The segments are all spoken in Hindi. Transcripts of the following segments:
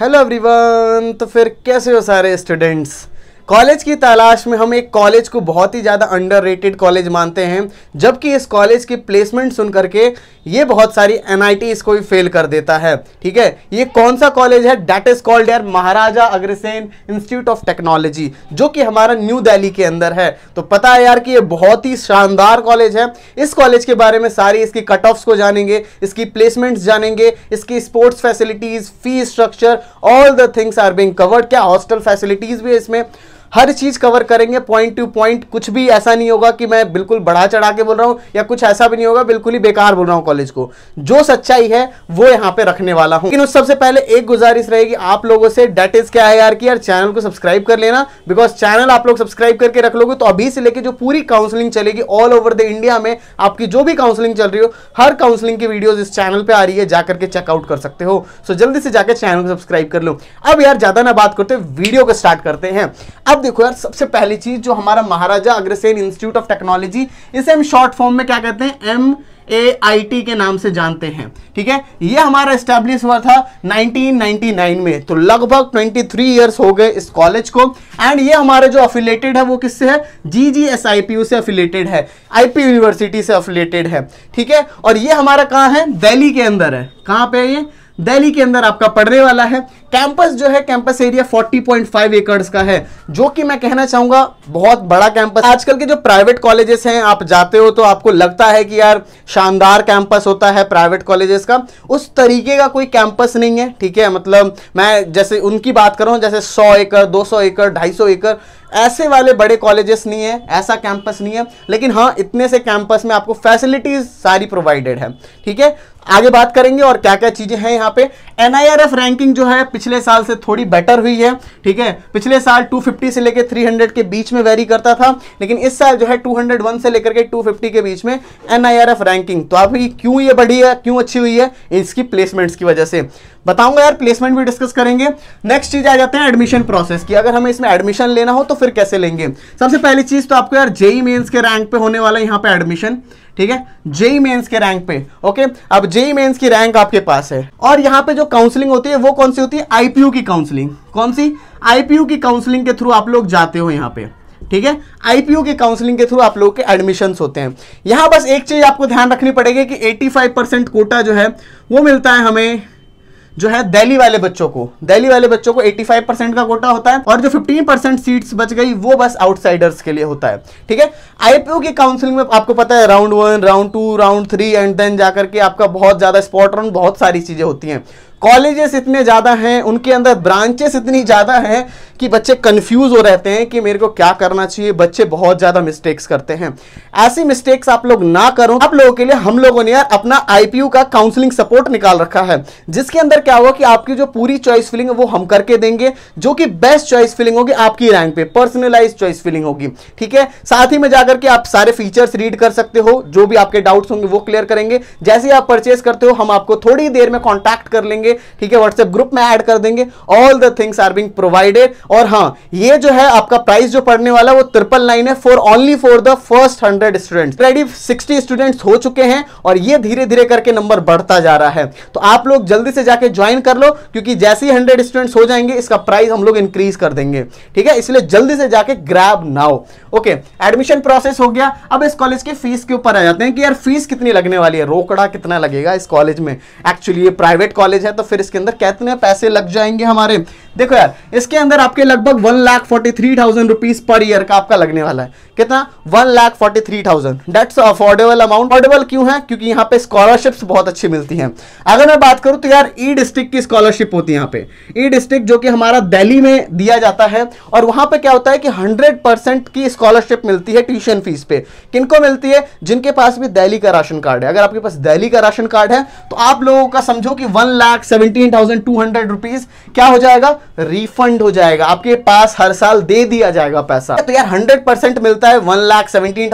हेलो एवरीवन तो फिर कैसे हो सारे स्टूडेंट्स कॉलेज की तलाश में हम एक कॉलेज को बहुत ही ज़्यादा अंडररेटेड कॉलेज मानते हैं जबकि इस कॉलेज की प्लेसमेंट सुन करके ये बहुत सारी एन इसको भी फेल कर देता है ठीक है ये कौन सा कॉलेज है डैट इज कॉल्ड यार Maharaja Agrasen institute of technology जो कि हमारा न्यू दिल्ली के अंदर है तो पता है यार कि ये बहुत ही शानदार कॉलेज है इस कॉलेज के बारे में सारी इसकी कट ऑफ्स को जानेंगे इसकी प्लेसमेंट्स जानेंगे इसकी sports facilities fee structure all the things are being covered क्या हॉस्टल फैसिलिटीज भी है इसमें हर चीज़ कवर करेंगे पॉइंट टू पॉइंट कुछ भी ऐसा नहीं होगा कि मैं बिल्कुल बढ़ा चढ़ा के बोल रहा हूं या कुछ ऐसा भी नहीं होगा बिल्कुल ही बेकार बोल रहा हूं कॉलेज को जो सच्चाई है वो यहां पे रखने वाला हूं लेकिन उस सबसे पहले एक गुजारिश रहेगी आप लोगों से डेट इज क्या है यार की यार चैनल को सब्सक्राइब कर लेना बिकॉज चैनल आप लोग सब्सक्राइब करके रख लोगे तो अभी से लेकर जो पूरी काउंसलिंग चलेगी ऑल ओवर द इंडिया में आपकी जो भी काउंसलिंग चल रही हो हर काउंसलिंग की वीडियो इस चैनल पर आ रही है जाकर के चेकआउट कर सकते हो सो जल्दी से जाकर चैनल को सब्सक्राइब कर लो अब यार ज्यादा ना बात करते वीडियो को स्टार्ट करते हैं अब देखो यार सबसे पहली चीज जो हमारा Maharaja Agrasen institute of technology इसे हम शॉर्ट फॉर्म में क्या कहते हैं एम ए आई टी के नाम से जानते हैं ठीक है ये हमारा स्टैब्लिश हुआ था 1999 में तो लगभग 23 इयर्स हो गए इस कॉलेज को एंड ये हमारा जो अफिलेटेड है वो किससे है G G S I P U से अफिलेटेड है आई पी यूनिवर्सिटी से अफिलेटेड है ठीक है और ये हमारा कहाँ है दिल्ली के अंदर है कहाँ पे है ये दिल्ली के अंदर आपका पढ़ने वाला है कैंपस जो है कैंपस एरिया 40.5 एकड़ का है जो कि मैं कहना चाहूंगा बहुत बड़ा कैंपस आजकल के जो प्राइवेट कॉलेजेस हैं आप जाते हो तो आपको लगता है कि यार शानदार कैंपस होता है प्राइवेट कॉलेजेस का उस तरीके का कोई कैंपस नहीं है ठीक है मतलब मैं जैसे उनकी बात करूं जैसे सौ एकड़ दो सौ एकड़ ढाई सौ एकड़ ऐसे वाले बड़े कॉलेजेस नहीं है ऐसा कैंपस नहीं है लेकिन हाँ इतने से कैंपस में आपको फैसिलिटीज सारी प्रोवाइडेड है ठीक है आगे बात करेंगे और क्या क्या चीज़ें हैं यहाँ पे एनआईआरएफ रैंकिंग जो है पिछले साल से थोड़ी बेटर हुई है ठीक है पिछले साल 250 से लेकर 300 के बीच में वेरी करता था लेकिन इस साल जो है 201 से लेकर के 250 के बीच में एनआईआरएफ रैंकिंग तो आप क्यों ये बढ़ी है क्यों अच्छी हुई है इसकी प्लेसमेंट्स की वजह से बताऊंगा यार प्लेसमेंट भी डिस्कस करेंगे नेक्स्ट चीज आ जाते हैं एडमिशन प्रोसेस की अगर हमें इसमें एडमिशन लेना हो तो फिर कैसे लेंगे सबसे पहली चीज तो आपको यार जेई मेन्स e के रैंक पे होने वाला यहाँ पे एडमिशन ठीक है जेई मेन्स के रैंक पे ओके अब जेई मेन्स की रैंक आपके पास है और यहाँ पे जो काउंसलिंग होती है वो कौन सी होती है आईपीयू की काउंसलिंग कौन सी आईपीयू की काउंसलिंग के थ्रू आप लोग जाते हो यहाँ पे ठीक है आईपीओ के काउंसलिंग के थ्रू आप लोगों के एडमिशंस होते हैं यहां बस एक चीज आपको ध्यान रखनी पड़ेगी कि 85 परसेंट कोटा जो है वो मिलता है हमें जो है दिल्ली वाले बच्चों को दिल्ली वाले बच्चों को 85 परसेंट का कोटा होता है और जो 15 परसेंट सीट्स बच गई वो बस आउटसाइडर्स के लिए होता है ठीक है आईपीओ की काउंसिलिंग में आपको पता है round one round two round three and then जाकर के आपका बहुत ज़्यादा स्पॉट रन बहुत सारी चीज़ें होती हैं कॉलेजेस इतने ज़्यादा हैं उनके अंदर ब्रांचेस इतनी ज़्यादा हैं कि बच्चे कंफ्यूज हो रहते हैं कि मेरे को क्या करना चाहिए बच्चे बहुत ज़्यादा मिस्टेक्स करते हैं ऐसी मिस्टेक्स आप लोग ना करो आप लोगों के लिए हम लोगों ने यार अपना आईपीयू का काउंसलिंग सपोर्ट निकाल रखा है जिसके अंदर क्या होगा कि आपकी जो पूरी चॉइस फिलिंग है वो हम करके देंगे जो कि बेस्ट चॉइस फिलिंग होगी आपकी रैंक पे पर्सनलाइज चॉइस फिलिंग होगी ठीक है साथ ही में जाकर के आप सारे फीचर्स रीड कर सकते हो जो भी आपके डाउट्स होंगे वो क्लियर करेंगे जैसे ही आप परचेस करते हो हम आपको थोड़ी देर में कॉन्टैक्ट कर लेंगे ठीक है व्हाट्सएप ग्रुप में ऐड कर देंगे all the things are being provided और हाँ ये जो है आपका प्राइस जो पड़ने वाला वो ट्रिपल नाइन है for only for the first hundred student ready sixty students हो चुके हैं और ये धीरे धीरे करके नंबर बढ़ता जा रहा है तो आप लोग जल्दी से जाके ज्वाइन कर लो क्योंकि जैसे ही हंड्रेड स्टूडेंट्स हो जाएंगे इसका प्राइस हम लोग इंक्रीज कर देंगे ठीक है इसलिए जल्दी से जाके grab now okay admission process हो गया अब इस कॉलेज के फीस के ऊपर आ जाते हैं कि यार फीस कितनी लगने वाली है रोकड़ा कितना लगेगा इस कॉलेज में एक्चुअली ये प्राइवेट कॉलेज है तो तो फिर इसके अंदर कितने पैसे लग जाएंगे हमारे देखो यार इसके अंदर आपके लगभग one lakh forty three thousand rupees per year का आपका लगने वाला है कितना one lakh forty three thousand that's affordable amount affordable क्यों है क्योंकि यहाँ पे स्कॉलरशिप्स बहुत अच्छी मिलती हैं अगर मैं बात करूँ तो यार ई e डिस्ट्रिक्ट की स्कॉलरशिप होती है यहाँ पे ई e डिस्ट्रिक्ट जो कि हमारा दिल्ली में दिया जाता है और वहाँ पर क्या होता है कि हंड्रेड की स्कॉलरशिप मिलती है ट्यूशन फीस पे किनको मिलती है जिनके पास भी दहली का राशन कार्ड है अगर आपके पास दहली का राशन कार्ड है तो आप लोगों का समझो कि वन लाख सेवनटीन थाउजेंड क्या हो जाएगा रिफंड हो जाएगा आपके पास हर साल दे दिया जाएगा पैसा तो यार हंड्रेड परसेंट मिलता है वन लाख सेवनटीन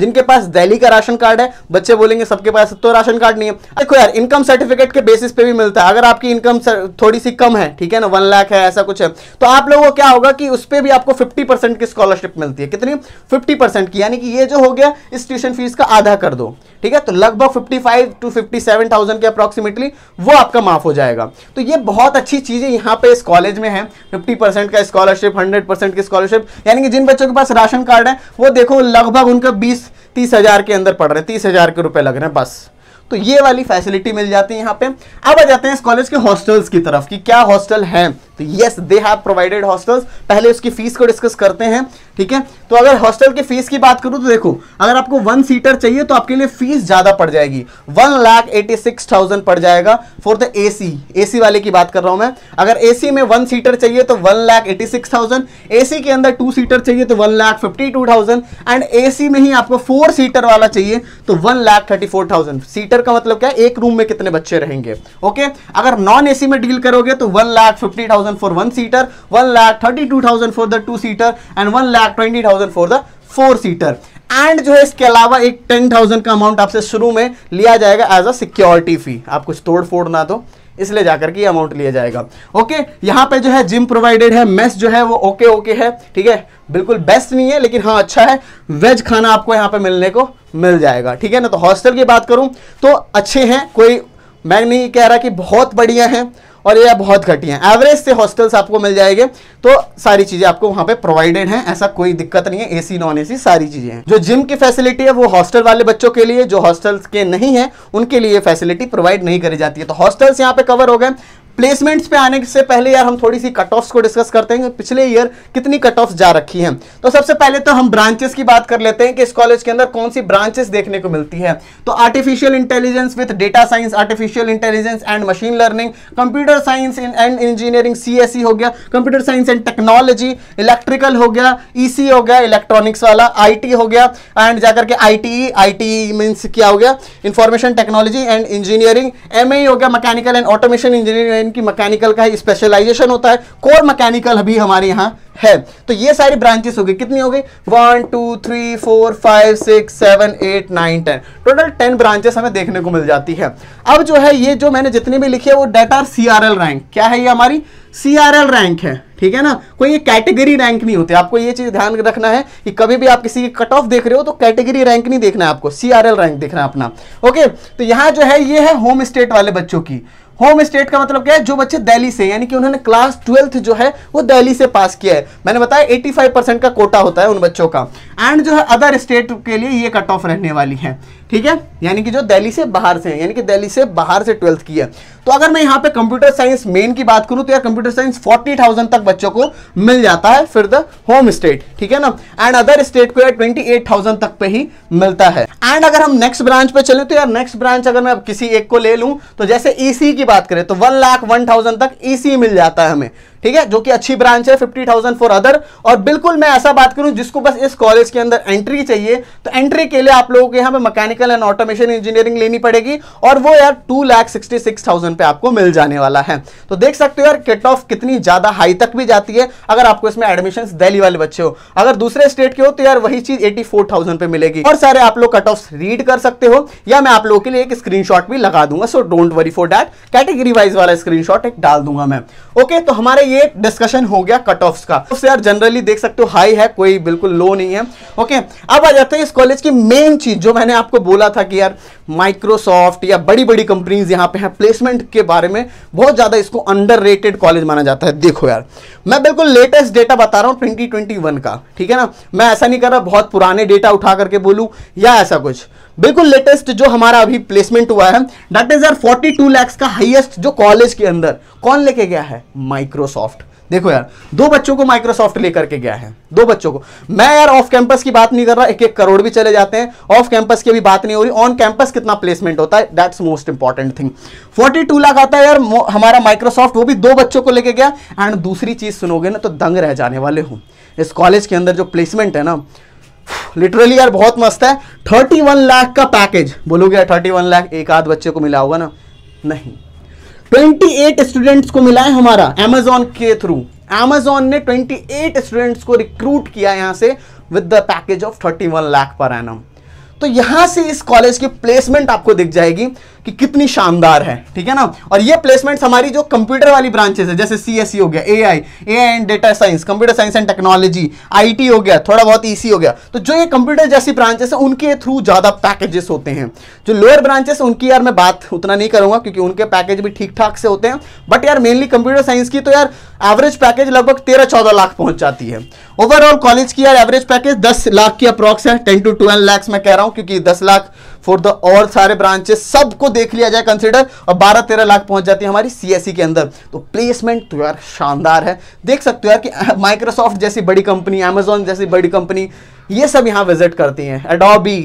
जिनके पास दिल्ली का राशन कार्ड है बच्चे बोलेंगे सबके पास तो राशन कार्ड नहीं है देखो यार इनकम सर्टिफिकेट के बेसिस पे भी मिलता है अगर आपकी इनकम थोड़ी सी कम है ठीक है ना वन लाख है ऐसा कुछ है तो आप लोगों को क्या होगा कि उस पर भी आपको फिफ्टी परसेंट की स्कॉलरशिप मिलती है कितनी फिफ्टी परसेंट की यानी कि ये जो हो गया इस ट्यूशन फीस का आधा कर दो ठीक है तो लगभग fifty five to fifty seven thousand के अप्रोक्सीमेटली वो आपका माफ हो जाएगा तो ये बहुत अच्छी चीज़ें यहाँ पे इस कॉलेज में है फिफ्टी परसेंट का स्कॉलरशिप हंड्रेड परसेंट की स्कॉलरशिप यानी कि जिन बच्चों के पास राशन कार्ड है वो देखो लगभग उनका बीस तीस हजार के अंदर पड़ रहे हैं तीस हजार के रुपए लग रहे हैं बस तो ये वाली फैसिलिटी मिल जाती है यहाँ पे अब आ जाते हैं इस कॉलेज के हॉस्टल्स की तरफ कि क्या हॉस्टल है तो yes they have provided hostels पहले उसकी फीस को डिस्कस करते हैं ठीक है तो अगर हॉस्टल की फीस की बात करूं तो देखो अगर आपको वन सीटर चाहिए तो आपके लिए फीस ज़्यादा पड़ जाएगी one lakh eighty six thousand पड़ जाएगा फॉर द एसी एसी वाले की बात कर रहा हूं मैं अगर एसी में वन सीटर चाहिए तो one lakh eighty six thousand A C के अंदर टू सीटर चाहिए तो one lakh fifty two thousand and A C में ही आपको फोर सीटर वाला चाहिए तो one lakh thirty four thousand seater teacher का मतलब क्या है एक रूम में कितने बच्चे रहेंगे ओके अगर नॉन एसी में डील करोगे तो one lakh fifty thousand for one seater one lakh thirty two thousand for the two seater and one lakh twenty thousand for the four seater and जो है इसके अलावा एक टेन थाउजेंड का अमाउंट आपसे शुरू में लिया जाएगा एज अ सिक्योरिटी फी आप कुछ तोड़ फोड़ ना दो इसलिए जाकर के अमाउंट लिया जाएगा ओके यहाँ पे जो है जिम प्रोवाइडेड है मेस जो है वो ओके ओके है ठीक है बिल्कुल बेस्ट नहीं है लेकिन हाँ अच्छा है वेज खाना आपको यहाँ पे मिलने को मिल जाएगा ठीक है ना तो हॉस्टल की बात करूं तो अच्छे हैं कोई मैं नहीं कह रहा कि बहुत बढ़िया हैं और ये बहुत घटिया हैं एवरेज से हॉस्टल्स आपको मिल जाएंगे तो सारी चीज़ें आपको वहाँ पे प्रोवाइडेड हैं ऐसा कोई दिक्कत नहीं है एसी नॉन एसी सारी चीज़ें हैं जो जिम की फैसिलिटी है वो हॉस्टल वाले बच्चों के लिए जो हॉस्टल्स के नहीं हैं उनके लिए फैसिलिटी प्रोवाइड नहीं करी जाती है तो हॉस्टल्स यहाँ पे कवर हो गए प्लेसमेंट्स पे आने से पहले यार हम थोड़ी सी कट ऑफ्स को डिस्कस करते हैं पिछले ईयर कितनी कट ऑफ जा रखी हैं तो सबसे पहले तो हम ब्रांचेस की बात कर लेते हैं कि इस कॉलेज के अंदर कौन सी ब्रांचेस देखने को मिलती है तो artificial intelligence with data science artificial intelligence and machine learning computer science and engineering C हो गया computer science and technology electrical हो गया ई e हो गया इलेक्ट्रॉनिक्स वाला आई हो गया एंड जाकर के I T I T means क्या हो गया information technology and engineering M हो गया मैकेनिकल एंड ऑटोमेशन इंजीनियरिंग इनकी मैकेनिकल का स्पेशलाइजेशन होता है कोर मैकेनिकल अभी हमारे यहाँ है तो ये सारी ब्रांचेस हो गई कितनी हो गई one two three four five six seven eight nine ten total ten branches हमें देखने को मिल जाती है अब जो है ये जो मैंने जितने भी लिखे है वो डेट आर सी रैंक क्या है ये हमारी सी आर एल रैंक है ठीक है ना कोई ये कैटेगरी रैंक नहीं होते आपको ये चीज ध्यान रखना है कि कभी भी आप किसी की कट ऑफ देख रहे हो तो कैटेगरी रैंक नहीं देखना है आपको सी आर एल रैंक देखना है अपना ओके तो यहां जो है ये है होम स्टेट वाले बच्चों की होम स्टेट का मतलब क्या है जो बच्चे दिल्ली से यानी कि उन्होंने क्लास ट्वेल्थ जो है वो दिल्ली से पास किया है मैंने बताया 85 परसेंट का कोटा होता है उन बच्चों का एंड जो है अदर स्टेट के लिए ये कट ऑफ रहने वाली है ठीक है यानी कि जो दिल्ली से बाहर से है यानी कि दिल्ली से बाहर से ट्वेल्थ की है तो अगर मैं यहाँ पे कंप्यूटर साइंस मेन की बात करूँ तो यार कंप्यूटर साइंस फोर्टी थाउजेंड तक बच्चों को मिल जाता है फिर द होम स्टेट ठीक है ना एंड अदर स्टेट को यार ट्वेंटी एट थाउजेंड तक पे ही मिलता है एंड अगर हम नेक्स्ट ब्रांच पे चले तो यार नेक्स्ट ब्रांच अगर मैं किसी एक को ले लूँ तो जैसे ई e की बात करें तो वन लाख वन थाउजेंड तक ईसी e मिल जाता है हमें ठीक है जो कि अच्छी ब्रांच है फिफ्टी थाउजेंड फॉर अदर और बिल्कुल मैं ऐसा बात करूं जिसको बस इस कॉलेज के अंदर एंट्री चाहिए तो एंट्री के लिए आप लोगों के यहाँ पे मैकेनिकल एंड ऑटोमेशन इंजीनियरिंग लेनी पड़ेगी और वो यार two lakh sixty six thousand पे आपको मिल जाने वाला है तो देख सकते हो यार कट ऑफ कितनी ज्यादा हाई तक भी जाती है अगर आपको इसमें एडमिशन दिल्ली वाले बच्चे हो अगर दूसरे स्टेट के हो तो यार वही चीज एटी फोर थाउजेंड पे मिलेगी और सारे आप लोग कट ऑफ रीड कर सकते हो या मैं आप लोगों के लिए एक स्क्रीन भी लगा दूंगा so don't worry for that category wise वाला स्क्रीन एक डाल दूंगा मैं ओके तो हमारे ये डिस्कशन हो गया कट ऑफ का तो यार जनरली देख सकते हो हाई है कोई बिल्कुल लो नहीं है ओके अब आ जाते हैं इस कॉलेज की मेन चीज जो मैंने आपको बोला था कि यार माइक्रोसॉफ्ट या बड़ी बड़ी कंपनीज यहां पे हैं प्लेसमेंट के बारे में बहुत ज़्यादा इसको अंडर कॉलेज माना जाता है देखो यार मैं बिल्कुल लेटेस्ट डेटा बता रहा हूं 2021 का ठीक है ना मैं ऐसा नहीं कर रहा बहुत पुराने डेटा उठा करके बोलू या ऐसा कुछ बिल्कुल लेटेस्ट जो हमारा अभी प्लेसमेंट हुआ है डेट इज आर 42 लैक्स का हाईएस्ट जो कॉलेज के अंदर कौन लेके गया है माइक्रोसॉफ्ट देखो यार दो बच्चों को माइक्रोसॉफ्ट लेकर के गया है दो बच्चों को मैं यार ऑफ कैंपस की बात नहीं कर रहा एक एक करोड़ भी चले जाते हैं ऑफ कैंपस की भी बात नहीं हो रही ऑन कैंपस कितना प्लेसमेंट होता है that's most important thing 42 lakh आता है यार हमारा माइक्रोसॉफ्ट वो भी दो बच्चों को लेके गया एंड दूसरी चीज सुनोगे ना तो दंग रह जाने वाले हूँ इस कॉलेज के अंदर जो प्लेसमेंट है ना लिटरली यार बहुत मस्त है थर्टी वन लाख का पैकेज बोलोगे यार थर्टी वन लाख एक आध बच्चे को मिला होगा ना नहीं ट्वेंटी एट स्टूडेंट्स को मिला है हमारा एमेजोन के थ्रू एमेजॉन ने ट्वेंटी एट स्टूडेंट्स को रिक्रूट किया यहां से with the package of thirty one lakh per annum तो यहां से इस कॉलेज की प्लेसमेंट आपको दिख जाएगी कि कितनी शानदार है ठीक है ना और ये प्लेसमेंट हमारी जो कंप्यूटर वाली ब्रांचेस है जैसे सीएससी e हो गया A I A I and data science computer science and technology IT हो गया थोड़ा बहुत ईसी e हो गया तो जो ये कंप्यूटर जैसी ब्रांचेस है उनके थ्रू ज़्यादा पैकेजेस होते हैं जो लोअर ब्रांचेस उनकी यार मैं बात उतना नहीं करूंगा क्योंकि उनके पैकेज भी ठीक ठाक से होते हैं बट यार मेनली कंप्यूटर साइंस की तो यार एवरेज पैकेज लगभग तेरह चौदह लाख पहुंच जाती है ओवरऑल कॉलेज की यार एवरेज पैकेज दस लाख की अप्रॉक्स है टेन टू ट्वेल्व लैक्स मैं कह रहा हूं क्योंकि दस लाख फॉर द और सारे ब्रांचेस सबको देख लिया जाए कंसिडर और बारह तेरह लाख पहुंच जाती है हमारी सी e के अंदर तो प्लेसमेंट तो यार शानदार है देख सकते हो यार कि माइक्रोसॉफ्ट जैसी बड़ी कंपनी अमेजोन जैसी बड़ी कंपनी ये सब यहाँ विजिट करती हैं एडोबी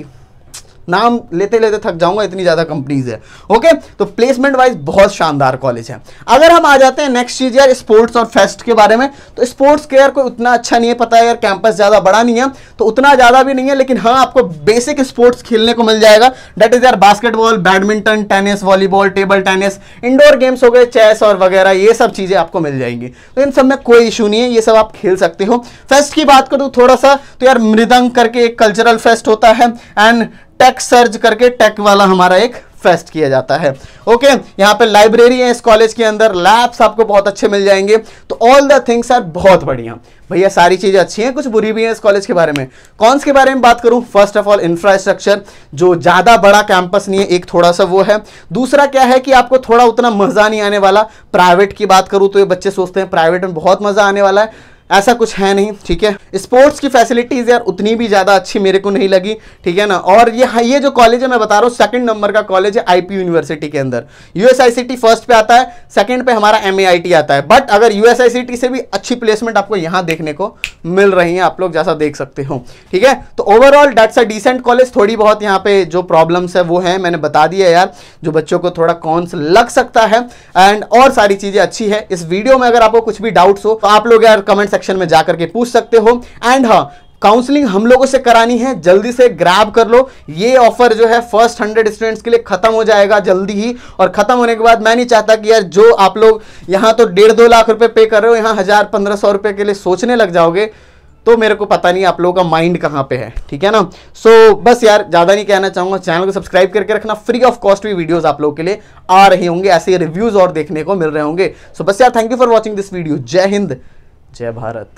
नाम लेते लेते थक जाऊंगा इतनी ज़्यादा कंपनीज है ओके तो प्लेसमेंट वाइज बहुत शानदार कॉलेज है अगर हम आ जाते हैं नेक्स्ट चीज़ यार स्पोर्ट्स और फेस्ट के बारे में तो स्पोर्ट्स के यार कोई उतना अच्छा नहीं है पता है यार कैंपस ज़्यादा बड़ा नहीं है तो उतना ज़्यादा भी नहीं है लेकिन हाँ आपको बेसिक स्पोर्ट्स खेलने को मिल जाएगा डेट इज़ यार basketball badminton tennis volleyball table tennis indoor games हो गए चेस और वगैरह ये सब चीज़ें आपको मिल जाएंगी तो इन सब में कोई इशू नहीं है ये सब आप खेल सकते हो फेस्ट की बात करूँ थोड़ा सा तो यार मृदंग करके एक कल्चरल फेस्ट होता है एंड टेक सर्च करके टेक वाला हमारा एक फेस्ट किया जाता है ओके यहाँ पे लाइब्रेरी है इस कॉलेज के अंदर लैब्स आपको बहुत अच्छे मिल जाएंगे तो ऑल द थिंग्स आर बहुत बढ़िया भैया सारी चीज़ें अच्छी हैं कुछ बुरी भी हैं इस कॉलेज के बारे में कौन के बारे में बात करूं फर्स्ट ऑफ ऑल इंफ्रास्ट्रक्चर जो ज़्यादा बड़ा कैंपस नहीं है एक थोड़ा सा वो है दूसरा क्या है कि आपको थोड़ा उतना मज़ा नहीं आने वाला प्राइवेट की बात करूं तो ये बच्चे सोचते हैं प्राइवेट में बहुत मज़ा आने वाला है ऐसा कुछ है नहीं ठीक है स्पोर्ट्स की फैसिलिटीज़ यार उतनी भी ज़्यादा अच्छी मेरे को नहीं लगी ठीक है ना और ये हाँ, ये जो कॉलेज है मैं बता रहा हूँ सेकंड नंबर का कॉलेज है आईपी यूनिवर्सिटी के अंदर यूएसआईसीटी फर्स्ट पे आता है सेकंड पे हमारा एमएआईटी आता है बट अगर यूएसआईसीटी से भी अच्छी प्लेसमेंट आपको यहां देखने को मिल रही हैं आप लोग जैसा देख सकते हो ठीक है तो overall that's a decent college थोड़ी बहुत यहाँ पे जो प्रॉब्लम्स है वो है मैंने बता दिया यार जो बच्चों को थोड़ा कॉन्स लग सकता है एंड और सारी चीज़ें अच्छी है इस वीडियो में अगर आपको कुछ भी डाउट्स हो तो आप लोग यार कमेंट सेक्शन में जाकर के पूछ सकते हो एंड हाँ काउंसलिंग हम लोगों से करानी है जल्दी से ग्रैब कर लो ये ऑफर जो है फर्स्ट हंड्रेड स्टूडेंट्स के लिए खत्म हो जाएगा जल्दी ही और खत्म होने के बाद मैं नहीं चाहता कि यार जो आप लोग यहां तो डेढ़ दो लाख रुपए पे कर रहे हो यहाँ हजार पंद्रह सौ रुपए के लिए सोचने लग जाओगे तो मेरे को पता नहीं आप लोगों का माइंड कहाँ पे है ठीक है ना सो so, बस यार ज़्यादा नहीं कहना चाहूँगा चैनल को सब्सक्राइब करके रखना फ्री ऑफ कॉस्ट भी वीडियोस आप लोगों के लिए आ रहे होंगे ऐसे रिव्यूज़ और देखने को मिल रहे होंगे सो so, बस यार thank you for watching this video जय हिंद जय भारत